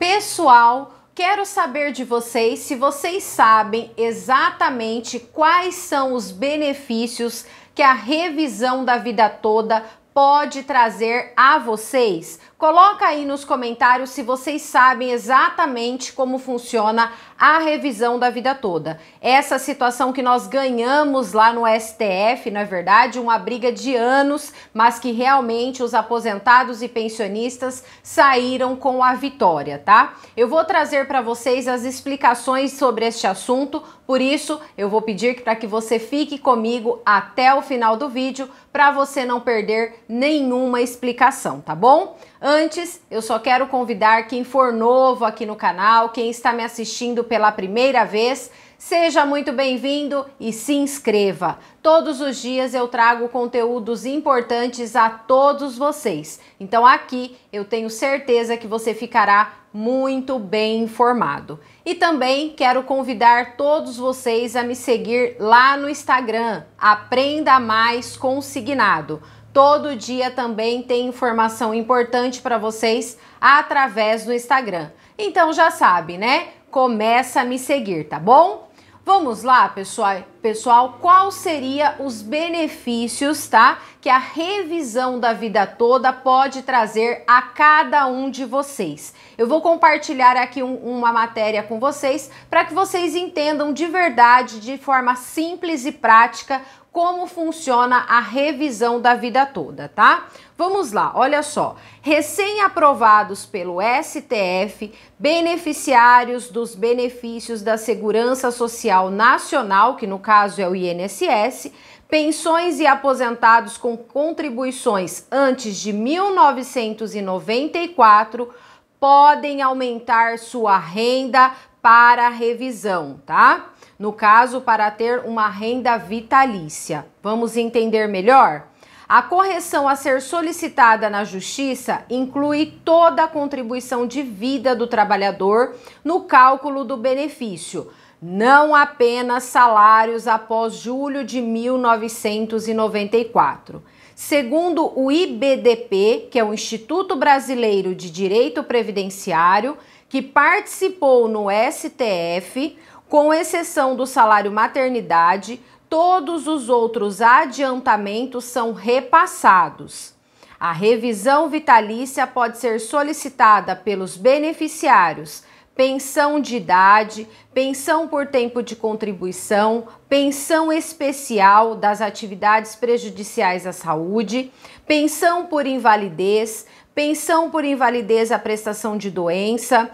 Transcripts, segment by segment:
Pessoal, quero saber de vocês se vocês sabem exatamente quais são os benefícios que a revisão da vida toda pode trazer a vocês? Coloca aí nos comentários se vocês sabem exatamente como funciona a revisão da vida toda. Essa situação que nós ganhamos lá no STF, não é verdade? Uma briga de anos, mas que realmente os aposentados e pensionistas saíram com a vitória, tá? Eu vou trazer para vocês as explicações sobre este assunto, por isso eu vou pedir para que você fique comigo até o final do vídeo para você não perder nenhuma explicação, tá bom? Antes, eu só quero convidar quem for novo aqui no canal, quem está me assistindo pela primeira vez, seja muito bem-vindo e se inscreva. Todos os dias eu trago conteúdos importantes a todos vocês. Então aqui eu tenho certeza que você ficará muito bem informado. E também quero convidar todos vocês a me seguir lá no Instagram, Aprenda Mais Consignado Todo dia também tem informação importante para vocês através do Instagram. Então já sabe, né? Começa a me seguir, tá bom? Vamos lá, pessoal. Pessoal, qual seria os benefícios, tá? Que a revisão da vida toda pode trazer a cada um de vocês. Eu vou compartilhar aqui um, uma matéria com vocês para que vocês entendam de verdade, de forma simples e prática, como funciona a revisão da vida toda, tá? Vamos lá, olha só. Recém-aprovados pelo STF, beneficiários dos benefícios da Segurança Social Nacional, que no caso é o INSS, pensões e aposentados com contribuições antes de 1994 podem aumentar sua renda para revisão, tá? No caso, para ter uma renda vitalícia. Vamos entender melhor? A correção a ser solicitada na Justiça inclui toda a contribuição de vida do trabalhador no cálculo do benefício, não apenas salários após julho de 1994. Segundo o IBDP, que é o Instituto Brasileiro de Direito Previdenciário, que participou no STF, com exceção do salário maternidade, todos os outros adiantamentos são repassados. A revisão vitalícia pode ser solicitada pelos beneficiários pensão de idade, pensão por tempo de contribuição, pensão especial das atividades prejudiciais à saúde, pensão por invalidez, pensão por invalidez à prestação de doença,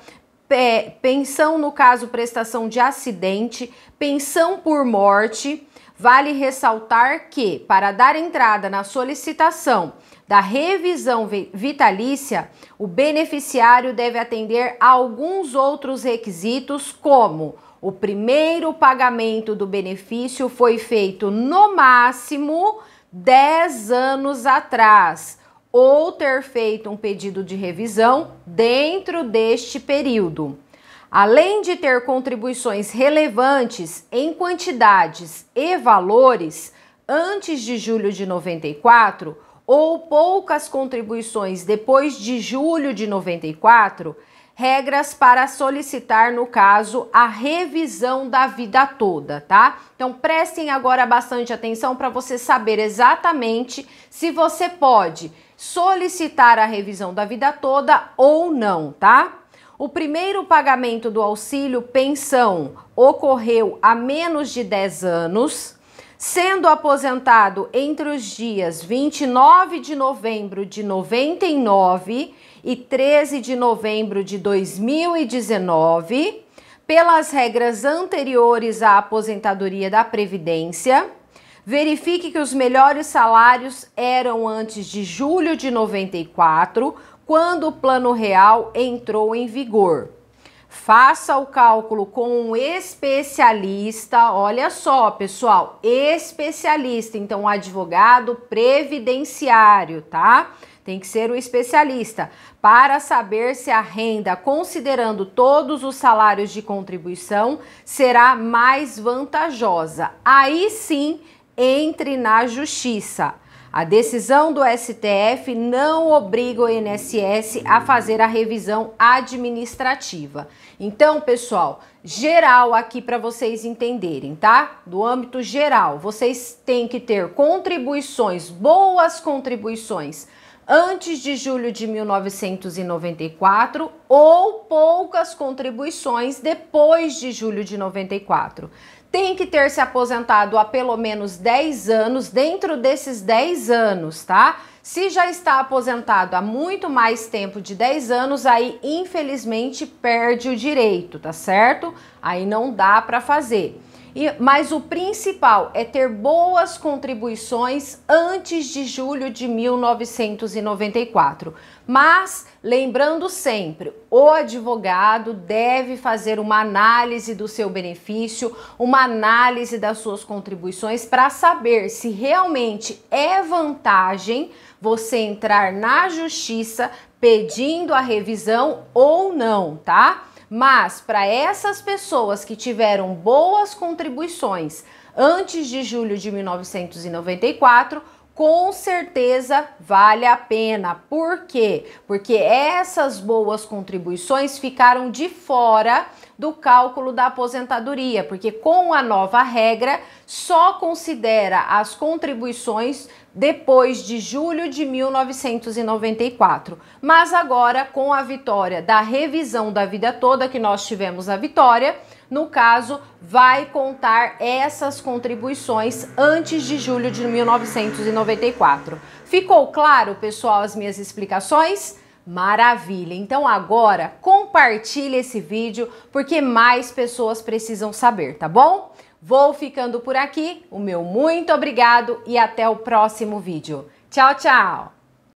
pensão no caso prestação de acidente, pensão por morte. Vale ressaltar que, para dar entrada na solicitação da revisão vitalícia, o beneficiário deve atender a alguns outros requisitos, como o primeiro pagamento do benefício foi feito no máximo 10 anos atrás ou ter feito um pedido de revisão dentro deste período. Além de ter contribuições relevantes em quantidades e valores antes de julho de 94 ou poucas contribuições depois de julho de 94, regras para solicitar, no caso, a revisão da vida toda, tá? Então prestem agora bastante atenção para você saber exatamente se você pode solicitar a revisão da vida toda ou não, tá? O primeiro pagamento do auxílio pensão ocorreu há menos de 10 anos, sendo aposentado entre os dias 29 de novembro de 99 e 13 de novembro de 2019, pelas regras anteriores à aposentadoria da Previdência Verifique que os melhores salários eram antes de julho de 94, quando o Plano Real entrou em vigor. Faça o cálculo com um especialista. Olha só, pessoal, especialista, então advogado previdenciário, tá? Tem que ser o um especialista para saber se a renda, considerando todos os salários de contribuição, será mais vantajosa. Aí sim entre na justiça. A decisão do STF não obriga o INSS a fazer a revisão administrativa. Então, pessoal, geral aqui para vocês entenderem, tá? Do âmbito geral, vocês têm que ter contribuições, boas contribuições, antes de julho de 1994 ou poucas contribuições depois de julho de 94 tem que ter se aposentado há pelo menos 10 anos, dentro desses 10 anos, tá? Se já está aposentado há muito mais tempo de 10 anos, aí infelizmente perde o direito, tá certo? Aí não dá para fazer. E, mas o principal é ter boas contribuições antes de julho de 1994. Mas, lembrando sempre, o advogado deve fazer uma análise do seu benefício, uma análise das suas contribuições para saber se realmente é vantagem você entrar na justiça pedindo a revisão ou não, tá? Mas para essas pessoas que tiveram boas contribuições antes de julho de 1994, com certeza vale a pena. Por quê? Porque essas boas contribuições ficaram de fora do cálculo da aposentadoria, porque com a nova regra só considera as contribuições depois de julho de 1994. Mas agora, com a vitória da revisão da vida toda, que nós tivemos a vitória, no caso, vai contar essas contribuições antes de julho de 1994. Ficou claro, pessoal, as minhas explicações? Maravilha! Então, agora, com compartilhe esse vídeo porque mais pessoas precisam saber, tá bom? Vou ficando por aqui, o meu muito obrigado e até o próximo vídeo. Tchau, tchau!